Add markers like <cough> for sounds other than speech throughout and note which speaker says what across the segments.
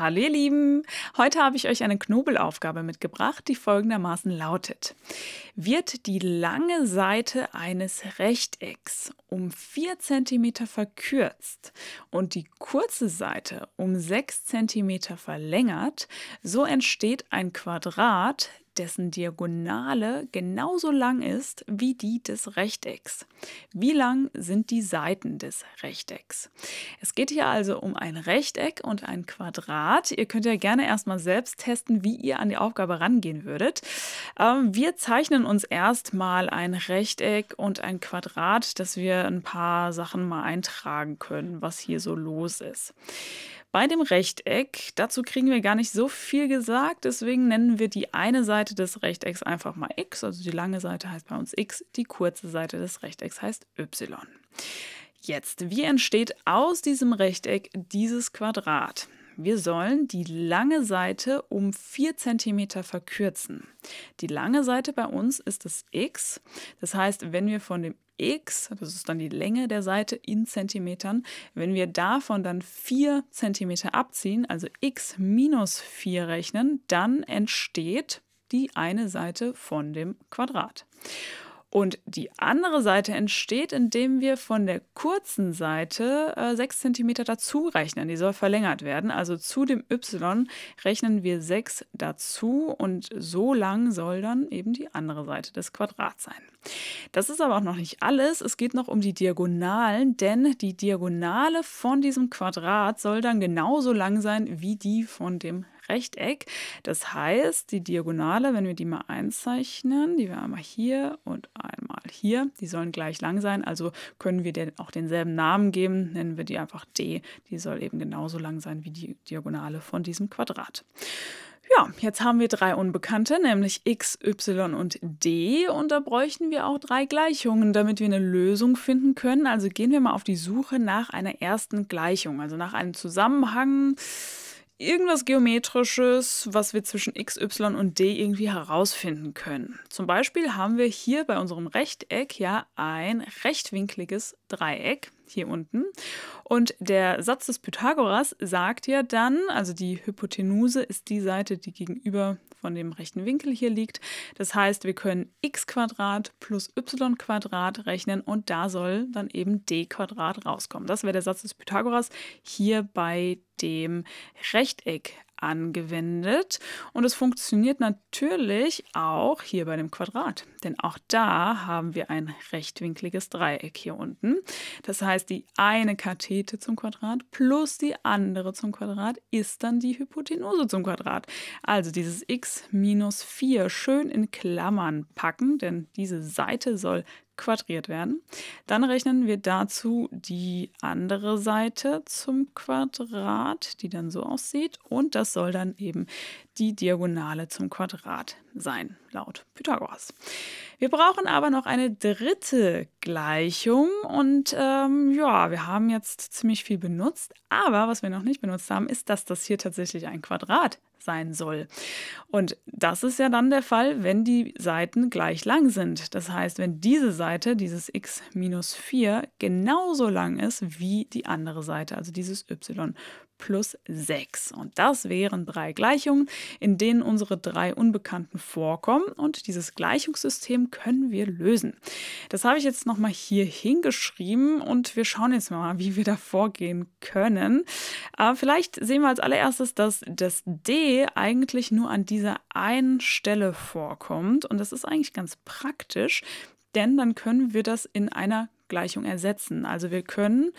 Speaker 1: Hallo ihr Lieben! Heute habe ich euch eine Knobelaufgabe mitgebracht, die folgendermaßen lautet. Wird die lange Seite eines Rechtecks um 4 cm verkürzt und die kurze Seite um 6 cm verlängert, so entsteht ein Quadrat, dessen Diagonale genauso lang ist wie die des Rechtecks. Wie lang sind die Seiten des Rechtecks? Es geht hier also um ein Rechteck und ein Quadrat. Ihr könnt ja gerne erstmal selbst testen, wie ihr an die Aufgabe rangehen würdet. Ähm, wir zeichnen uns erstmal ein Rechteck und ein Quadrat, dass wir ein paar Sachen mal eintragen können, was hier so los ist. Bei dem Rechteck, dazu kriegen wir gar nicht so viel gesagt, deswegen nennen wir die eine Seite des Rechtecks einfach mal x, also die lange Seite heißt bei uns x, die kurze Seite des Rechtecks heißt y. Jetzt, wie entsteht aus diesem Rechteck dieses Quadrat? Wir sollen die lange Seite um 4 cm verkürzen. Die lange Seite bei uns ist das x. Das heißt, wenn wir von dem x, das ist dann die Länge der Seite in Zentimetern, wenn wir davon dann 4 cm abziehen, also x minus 4 rechnen, dann entsteht die eine Seite von dem Quadrat. Und die andere Seite entsteht, indem wir von der kurzen Seite äh, 6 cm dazu rechnen. Die soll verlängert werden. Also zu dem y rechnen wir 6 dazu und so lang soll dann eben die andere Seite des Quadrats sein. Das ist aber auch noch nicht alles. Es geht noch um die Diagonalen, denn die Diagonale von diesem Quadrat soll dann genauso lang sein wie die von dem Rechteck. Das heißt, die Diagonale, wenn wir die mal einzeichnen, die wir einmal hier und einmal hier, die sollen gleich lang sein, also können wir denen auch denselben Namen geben, nennen wir die einfach D. Die soll eben genauso lang sein wie die Diagonale von diesem Quadrat. Ja, jetzt haben wir drei Unbekannte, nämlich x, y und d. Und da bräuchten wir auch drei Gleichungen, damit wir eine Lösung finden können. Also gehen wir mal auf die Suche nach einer ersten Gleichung, also nach einem Zusammenhang irgendwas Geometrisches, was wir zwischen x, y und d irgendwie herausfinden können. Zum Beispiel haben wir hier bei unserem Rechteck ja ein rechtwinkliges Dreieck hier unten. Und der Satz des Pythagoras sagt ja dann, also die Hypotenuse ist die Seite, die gegenüber von dem rechten Winkel hier liegt. Das heißt, wir können x plus y rechnen und da soll dann eben d rauskommen. Das wäre der Satz des Pythagoras hier bei dem Rechteck angewendet. Und es funktioniert natürlich auch hier bei dem Quadrat. Denn auch da haben wir ein rechtwinkliges Dreieck hier unten. Das heißt, die eine Kathete zum Quadrat plus die andere zum Quadrat ist dann die Hypotenuse zum Quadrat. Also dieses x minus 4 schön in Klammern packen, denn diese Seite soll quadriert werden. Dann rechnen wir dazu die andere Seite zum Quadrat, die dann so aussieht. Und das soll dann eben die Diagonale zum Quadrat sein, laut Pythagoras. Wir brauchen aber noch eine dritte Gleichung und ähm, ja, wir haben jetzt ziemlich viel benutzt, aber was wir noch nicht benutzt haben, ist, dass das hier tatsächlich ein Quadrat sein soll. Und das ist ja dann der Fall, wenn die Seiten gleich lang sind. Das heißt, wenn diese Seite, dieses x minus 4, genauso lang ist wie die andere Seite, also dieses y plus 6. Und das wären drei Gleichungen, in denen unsere drei Unbekannten vorkommen. Und dieses Gleichungssystem können wir lösen. Das habe ich jetzt nochmal hier hingeschrieben und wir schauen jetzt mal, wie wir da vorgehen können. Aber vielleicht sehen wir als allererstes, dass das D eigentlich nur an dieser einen Stelle vorkommt. Und das ist eigentlich ganz praktisch, denn dann können wir das in einer Gleichung ersetzen. Also wir können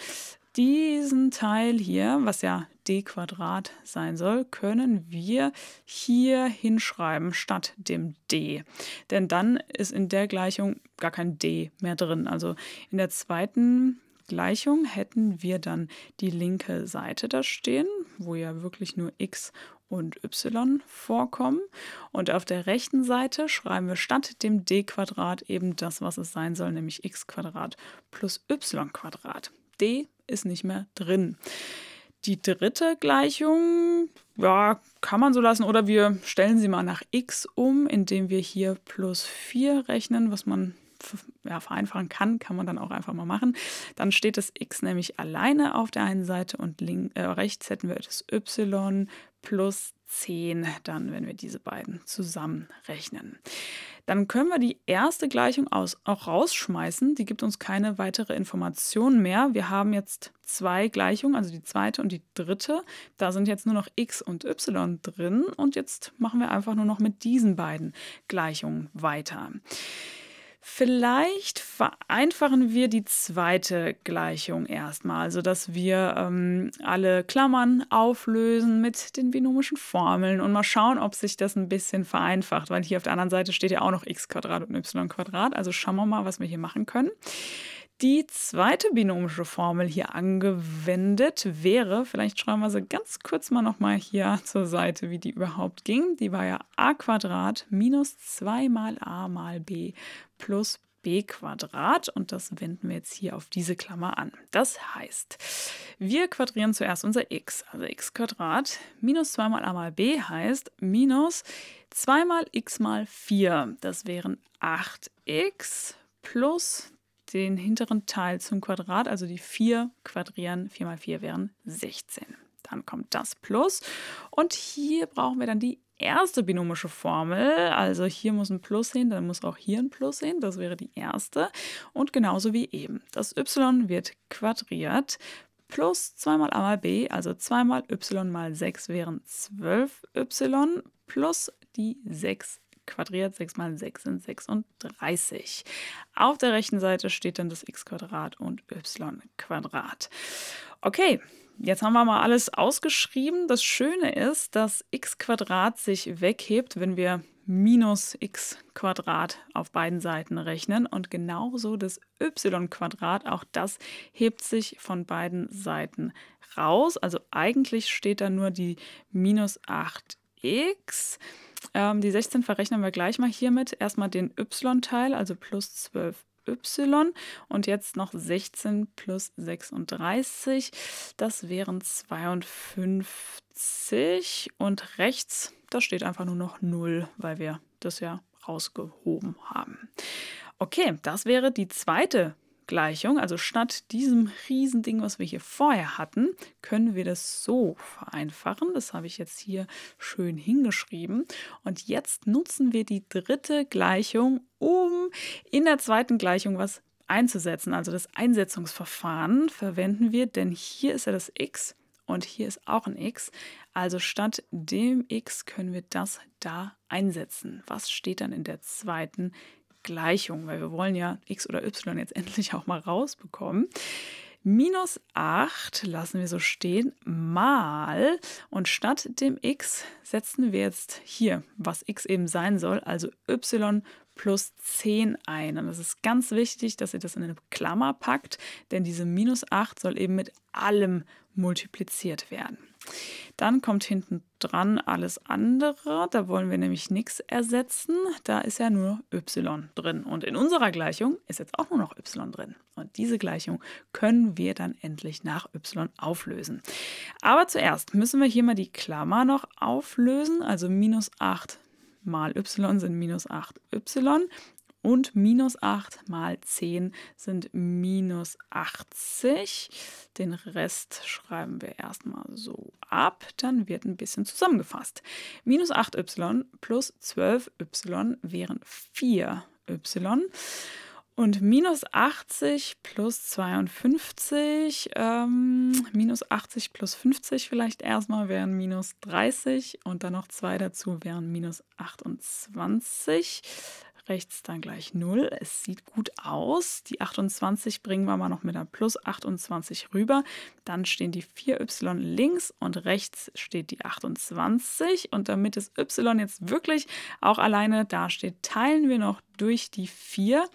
Speaker 1: diesen Teil hier, was ja d Quadrat sein soll, können wir hier hinschreiben statt dem d. Denn dann ist in der Gleichung gar kein d mehr drin. Also in der zweiten Gleichung hätten wir dann die linke Seite da stehen, wo ja wirklich nur x und y vorkommen. Und auf der rechten Seite schreiben wir statt dem d Quadrat eben das, was es sein soll, nämlich x Quadrat plus y Quadrat. d ist nicht mehr drin. Die dritte Gleichung, ja, kann man so lassen. Oder wir stellen sie mal nach x um, indem wir hier plus 4 rechnen, was man ja, vereinfachen kann, kann man dann auch einfach mal machen. Dann steht das x nämlich alleine auf der einen Seite und links, äh, rechts hätten wir das y plus 10, dann wenn wir diese beiden zusammenrechnen. Dann können wir die erste Gleichung aus, auch rausschmeißen. Die gibt uns keine weitere Information mehr. Wir haben jetzt zwei Gleichungen, also die zweite und die dritte. Da sind jetzt nur noch x und y drin. Und jetzt machen wir einfach nur noch mit diesen beiden Gleichungen weiter. Vielleicht vereinfachen wir die zweite Gleichung erstmal, sodass wir ähm, alle Klammern auflösen mit den binomischen Formeln und mal schauen, ob sich das ein bisschen vereinfacht, weil hier auf der anderen Seite steht ja auch noch x und y Also schauen wir mal, was wir hier machen können. Die zweite binomische Formel hier angewendet wäre, vielleicht schreiben wir sie ganz kurz mal nochmal hier zur Seite, wie die überhaupt ging. Die war ja a Quadrat minus 2 mal a mal b plus b Quadrat und das wenden wir jetzt hier auf diese Klammer an. Das heißt, wir quadrieren zuerst unser x, also x Quadrat minus 2 mal a mal b heißt minus 2 mal x mal 4, das wären 8x plus den hinteren Teil zum Quadrat, also die 4 quadrieren, 4 mal 4 wären 16. Dann kommt das Plus. Und hier brauchen wir dann die erste binomische Formel. Also hier muss ein Plus hin, dann muss auch hier ein Plus hin. Das wäre die erste. Und genauso wie eben. Das y wird quadriert plus 2 mal a mal b, also 2 mal y mal 6 wären 12y plus die 6 quadriert. 6 mal 6 sind 36. Auf der rechten Seite steht dann das x Quadrat und y Quadrat. Okay, jetzt haben wir mal alles ausgeschrieben. Das Schöne ist, dass x Quadrat sich weghebt, wenn wir minus x Quadrat auf beiden Seiten rechnen und genauso das y Quadrat, auch das hebt sich von beiden Seiten raus. Also eigentlich steht da nur die minus 8x ähm, die 16 verrechnen wir gleich mal hiermit. Erstmal den y-Teil, also plus 12y. Und jetzt noch 16 plus 36. Das wären 52. Und rechts, da steht einfach nur noch 0, weil wir das ja rausgehoben haben. Okay, das wäre die zweite Gleichung, also statt diesem Riesending, was wir hier vorher hatten, können wir das so vereinfachen. Das habe ich jetzt hier schön hingeschrieben. Und jetzt nutzen wir die dritte Gleichung, um in der zweiten Gleichung was einzusetzen. Also das Einsetzungsverfahren verwenden wir, denn hier ist ja das x und hier ist auch ein x. Also statt dem x können wir das da einsetzen. Was steht dann in der zweiten Gleichung? Gleichung, weil wir wollen ja x oder y jetzt <laughs> endlich auch mal rausbekommen. Minus 8 lassen wir so stehen, mal. Und statt dem x setzen wir jetzt hier, was x eben sein soll, also y plus 10 ein. Und es ist ganz wichtig, dass ihr das in eine Klammer packt, denn diese minus 8 soll eben mit allem multipliziert werden. Dann kommt hinten dran alles andere. Da wollen wir nämlich nichts ersetzen. Da ist ja nur y drin. Und in unserer Gleichung ist jetzt auch nur noch y drin. Und diese Gleichung können wir dann endlich nach y auflösen. Aber zuerst müssen wir hier mal die Klammer noch auflösen. Also minus 8 mal y sind minus 8y und minus 8 mal 10 sind minus 80. Den Rest schreiben wir erstmal so ab. Dann wird ein bisschen zusammengefasst. Minus 8y plus 12y wären 4y. Und minus 80 plus 52, ähm, minus 80 plus 50 vielleicht erstmal wären minus 30 und dann noch zwei dazu wären minus 28 rechts dann gleich 0. Es sieht gut aus. Die 28 bringen wir mal noch mit einer Plus 28 rüber. Dann stehen die 4y links und rechts steht die 28. Und damit das y jetzt wirklich auch alleine dasteht, teilen wir noch durch die 4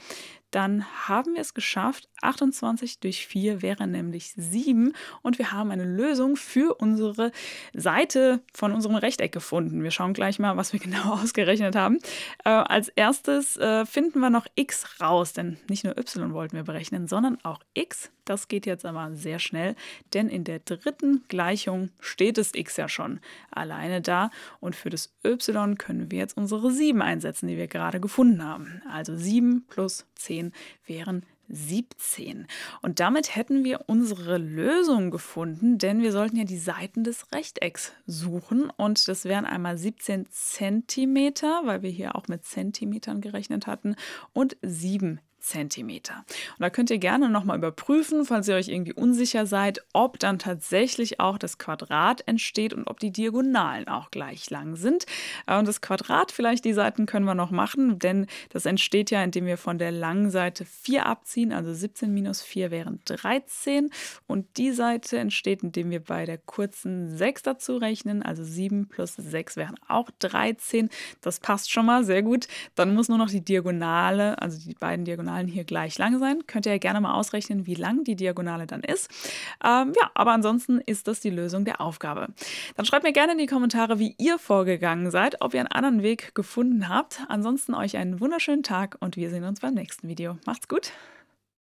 Speaker 1: dann haben wir es geschafft. 28 durch 4 wäre nämlich 7 und wir haben eine Lösung für unsere Seite von unserem Rechteck gefunden. Wir schauen gleich mal, was wir <laughs> genau ausgerechnet haben. Äh, als erstes äh, finden wir noch x raus, denn nicht nur y wollten wir berechnen, sondern auch x. Das geht jetzt aber sehr schnell, denn in der dritten Gleichung steht das x ja schon alleine da und für das y können wir jetzt unsere 7 einsetzen, die wir gerade gefunden haben. Also 7 plus 10 10 wären 17. Und damit hätten wir unsere Lösung gefunden, denn wir sollten ja die Seiten des Rechtecks suchen. Und das wären einmal 17 Zentimeter, weil wir hier auch mit Zentimetern gerechnet hatten, und 7 Zentimeter. Und da könnt ihr gerne nochmal überprüfen, falls ihr euch irgendwie unsicher seid, ob dann tatsächlich auch das Quadrat entsteht und ob die Diagonalen auch gleich lang sind. Äh, und das Quadrat, vielleicht die Seiten können wir noch machen, denn das entsteht ja, indem wir von der langen Seite 4 abziehen, also 17 minus 4 wären 13. Und die Seite entsteht, indem wir bei der kurzen 6 dazu rechnen, also 7 plus 6 wären auch 13. Das passt schon mal sehr gut. Dann muss nur noch die Diagonale, also die beiden Diagonalen, Diagonalen hier gleich lang sein. Könnt ihr ja gerne mal ausrechnen, wie lang die Diagonale dann ist. Ähm, ja, aber ansonsten ist das die Lösung der Aufgabe. Dann schreibt mir gerne in die Kommentare, wie ihr vorgegangen seid, ob ihr einen anderen Weg gefunden habt. Ansonsten euch einen wunderschönen Tag und wir sehen uns beim nächsten Video. Macht's gut!